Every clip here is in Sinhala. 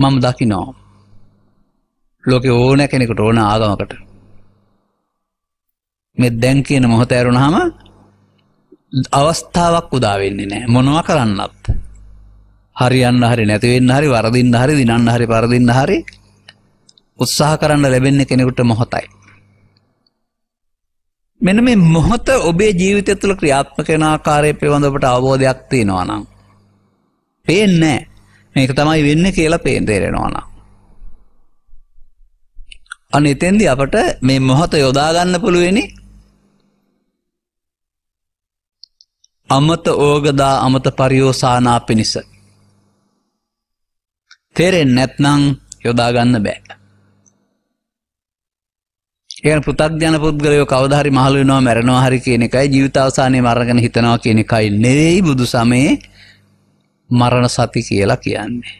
මම දකිනවා. ලෝකෙ ඕන කෙනෙකුට ඕන ආගමකට. මේ දැන් කියන මොහොත ඇරුණාම අවස්ථාවක් උදා වෙන්නේ නැහැ. මොනවා කරන්නත්. හරියන්න හරි නැති වෙන්න හරි වරදින්න හරි දිනන්න හරි පරදින්න හරි උත්සාහ කරන්න ලැබෙන්නේ කෙනෙකුට මොහොතයි. මෙන්න මේ මොහොත ඔබේ ජීවිතය තුළ ක්‍රියාත්මක වෙන ආකාරය පිළිබඳව අපට අවබෝධයක් තියෙනවා නම් පේන්නේ නැහැ. මේක තමයි වෙන්න කියලා පේන්තේරෙනවාන. අන එතෙන්දි අපට මේ මොහොත යොදාගන්න පුළුවනි අමත ඕගදා අමත පරියෝසානා පිණිස. තේරෙන් නැත්නං යොදාගන්න බෑ. ඒ පුතක්ජන පුද්ගලයෝ කවධහරි මහලුනවා මැරනවා හරි කියන එකයි ජීවිතාවසානය මරගෙන හිතනවා කියන එකයි නෙවෙයි බුදු සමයේ මරණ සති කියලා කියන්නේ.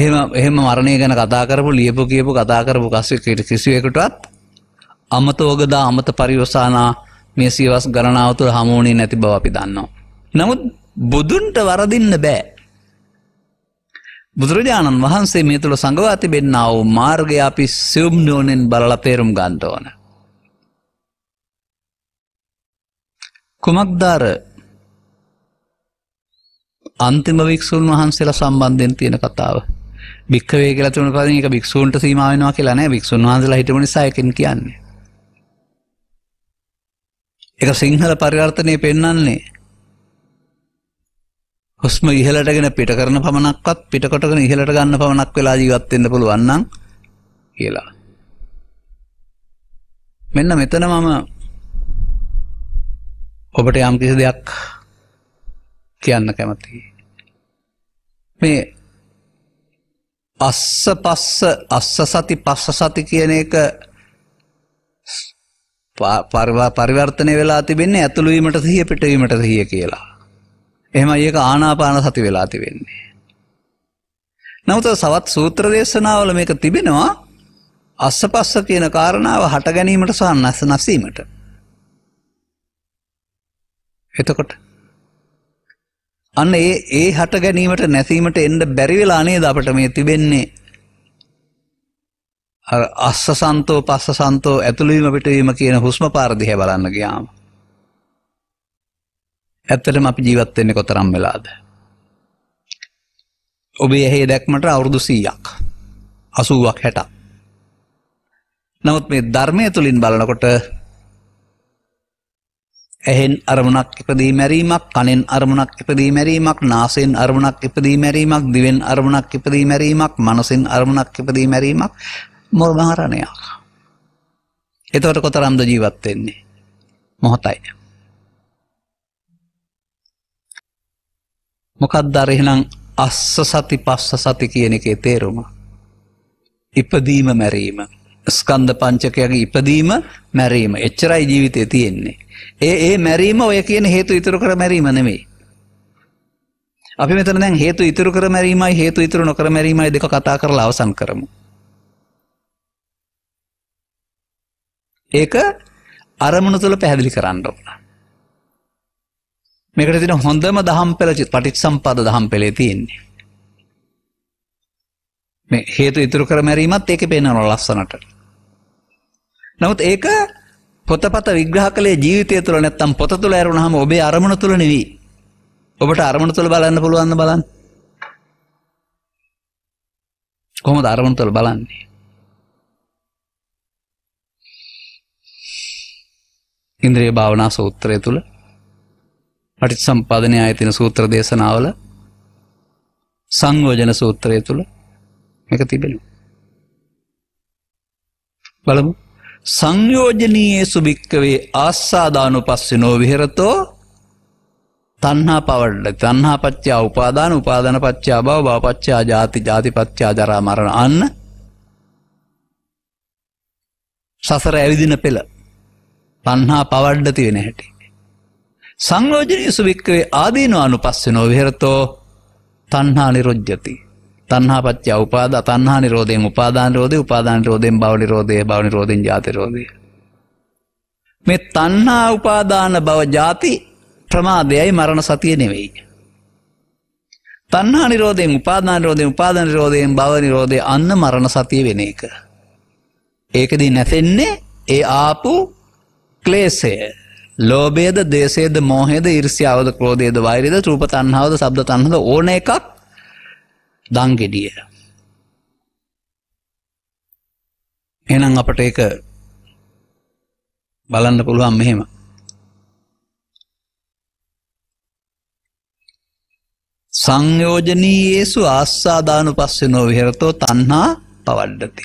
එහෙම එහෙම මරණය ගැන කතා කරපු ලියපු කියපු කතා කරපු කස්සෙකට කිසිවෙකටවත් අමත වගදා අමත පරිවසානා මේ සියවස් ගණනාව තුළ හමුවුණේ නැති බව අපි දන්නවා. නමුත් බුදුන්ට වරදින්න බෑ. බුදුරජාණන් වහන්සේ මේ තුළ සඟවා තිබෙන්නා වූ මාර්ගය අපි සියුම් නෝනෙන් බලලා තේරුම් ගන්න ඕන. කුමක්දාර අන්තිම වික්ෂූන් වහන්සේලා සම්බන්ධයෙන් තියෙන කතාව භික්කවේ කියලා තුන පදින එක භික්ෂූන්ට සීමා වෙනවා කියලා නෑ භික්ෂුන් වහන්සේලා හිටපු නිසා එකෙන් කියන්නේ. ඒක සිංහල පරිවර්තනය පෙන්වන්නේ හුස්ම ඉහළටගෙන පිට කරන පමණක්වත් පිටකොටගෙන ඉහළට ගන්න පමණක් වෙලා ජීවත් වෙන්න පුළුවන් නම් කියලා. මෙන්න මෙතන මම ඔබට යම් කිසි දෙයක් කියන්න කැමතියි. මේ අස්ස පස්ස අස්ස සති පස්ස සති කියන එක පරිවර්තනය වෙලා තිබෙන්නේ ඇතුළු වීමට සිහිය පිටවීමට සිහිය කියලා. එහෙමයි ඒක ආනාපාන සති වෙලා තිබෙන්නේ. නමුත් සවත් සූත්‍ර දේශනාවල මේක තිබෙනවා අස්ස පස්ස කියන කාරණාව හට ගැනීමට සහ නැසීමට. එතකොට අන්න ඒ ඒ හට ගැනීමට නැසීමට එන්න බැරි වෙලා නේද අපිට මේ තිබෙන්නේ අර අස්සසන්තෝ පස්සසන්තෝ ඇතුළු වීම පිටවීම කියන හුස්ම පාර දිහා බලන්න ගියාම ඇත්තටම අපි ජීවත් වෙන්නේ කොතරම් වෙලාද ඔබේ ඇහි දැක්මට අවුරුදු 100ක් 80ක් 60ක් නමුත් මේ ධර්මය තුලින් බලනකොට ඇහෙන් අරමුණක් ඉපදී මැරීමක් කනෙන් අරමුණක් ඉපදී මැරීමක් නාසයෙන් අරමුණක් ඉපදී මැරීමක් දිවෙන් අරමුණක් ඉපදී මැරීමක් මනසෙන් අරමුණක් ඉපදී මැරීමක් මොර්ගහරණයක් එතකොට කොතරම්ද ජීවත් වෙන්නේ මොහොතයි මොකක්ද අර එහෙනම් අස්ස සති පස්ස සති කියන එකේ තේරුම ඉපදීම මැරීම ස්කන්ධ පංචකයක ඉපදීම මැරීම එච්චරයි ජීවිතය තියෙන්නේ. ඒ ඒ මැරීම ඔය කියන හේතු ඉතුරු කර මැරීම නෙමෙයි. අපි මෙතන දැන් හේතු ඉතුරු කර මැරීමයි හේතු ඉතුරු නොකර මැරීමයි දෙක කතා කරලා අවසන් කරමු. ඒක අරමුණු තුළ පැහැදිලි කරන්න ඕන. මේකට තියෙන හොඳම දහම් පෙළ පටිච්චසම්පාද දහම් පෙළේ තියෙන්නේ. මේ හේතු ඉතුරු කර මැරීමත් ඒකේ පේනවා ලස්සනට. නමුත් ඒක පොතපත විග්‍රහ කළේ ජීවිතය තුළ නැත්තම් පොත තුළ ඇරුණාම ඔබේ අරමුණ තුළ නෙවෙයි. ඔබට අරමුණ තුළ බලන්න පුළුවන් බලන්න. කොහොමද අරමුණ තුළ බලන්නේ? ඉන්ද්‍රිය භාවනා සූත්‍රය තුළ පටිච්චසම්පාදනයේ ආයතන සූත්‍ර දේශනාවල සංයෝජන සූත්‍රය තුළ එක තිබෙනවා. බලමු සංයෝජනීයේ සුභික්කවේ ආස්සාදානු පස්සනෝ විහෙරතෝ තන්හා පවඩ තන්හා පච්චා උපාදාන උපාදන පච්චා බව භාපච්චා ජාති ජාති පච්චා ජරා මරණ අන්න සසර ඇවිදින පෙළ තන්හා පවඩ්ඩ තිවෙන හැටි. සංයෝජනී සුභික්කවේ ආදීනවානු පස්සනෝ විහෙරතෝ තන්හා නිරුජ්ජති තණ්හා පත්‍ය උපාදා තණ්හා නිරෝධයෙන් උපාදාන නිරෝධය උපාදාන නිරෝධයෙන් භව නිරෝධය භව නිරෝධයෙන් ජාති නිරෝධය මේ තණ්හා උපාදාන භව ජාති ප්‍රමාදයයි මරණ සතිය නෙවෙයි තණ්හා නිරෝධයෙන් උපාදාන නිරෝධයෙන් උපාදාන නිරෝධයෙන් භව නිරෝධය අන්න මරණ සතිය වෙන එක ඒකදී නැතෙන්නේ ඒ ආපු ක්ලේශය ලෝබේද දේශේද මෝහෙද ඉරිසිාවද ක්‍රෝධයද වෛරද රූප තන්හාවද සබ්ද තන්හද ඕන එකක් දංගෙඩිය. එහෙනම් අපට ඒක බලන්න පුළුවන් මෙහෙම. සංයෝජනීයේසු ආස්සාදානු පස්සෙනෝ විහෙරතෝ තණ්හා පවඩ්ඩති.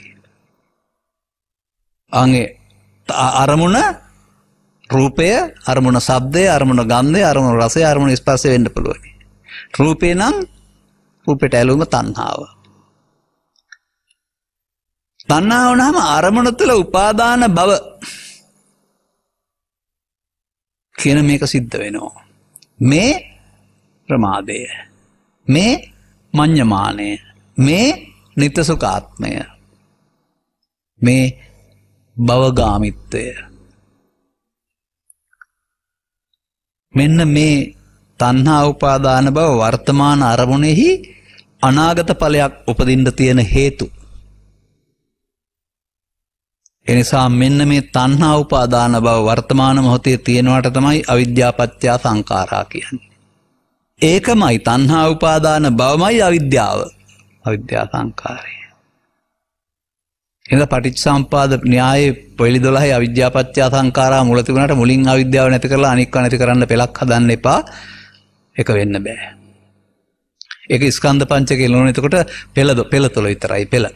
අගේ අරමුණ රූපය අරමුණ සබ්දය අරමුණ ගන්ධය අරමුණ රසය අරමුණ ස්පර්ශය වෙන්න පුළුවන්. රූපේ නම් රූපෙට ඇලුම තණ්හාව. තණ්හාව නම් අරමුණ තුළ උපාදාන බව කියන මේක සිද්ධ වෙනවා. මේ ප්‍රමාදය. මේ මඤ්ඤමාණය. මේ නිතසුකාත්මය. මේ භවගාමිත්වය. මෙන්න මේ තණ්හා උපාදාන බව වර්තමාන අරමුණෙහි අනාගත ඵලයක් උපදින්න තියෙන හේතු. එනිසා මෙන්න මේ තණ්හා උපාදාන බව වර්තමාන මොහොතේ තියෙනවට තමයි අවිද්‍යාපත්‍ය සංඛාරා කියන්නේ. ඒකමයි තණ්හා උපාදාන බවමයි අවිද්‍යාව. අවිද්‍යා සංඛාරය. එඳ පටිච්චසම්පාද න්‍යායේ පොලි 12 අවිද්‍යාපත්‍ය සංඛාරා මුල තිබුණාට මුලින් අවිද්‍යාව නැති කරලා අනික්ව නැති කරන්න පෙළක් හදන්න එපා. ඒක වෙන්න බෑ. ඒක ස්කන්ධ පංචකේ ලෝණ එතකොට පෙළ පෙළතොල විතරයි පෙළ.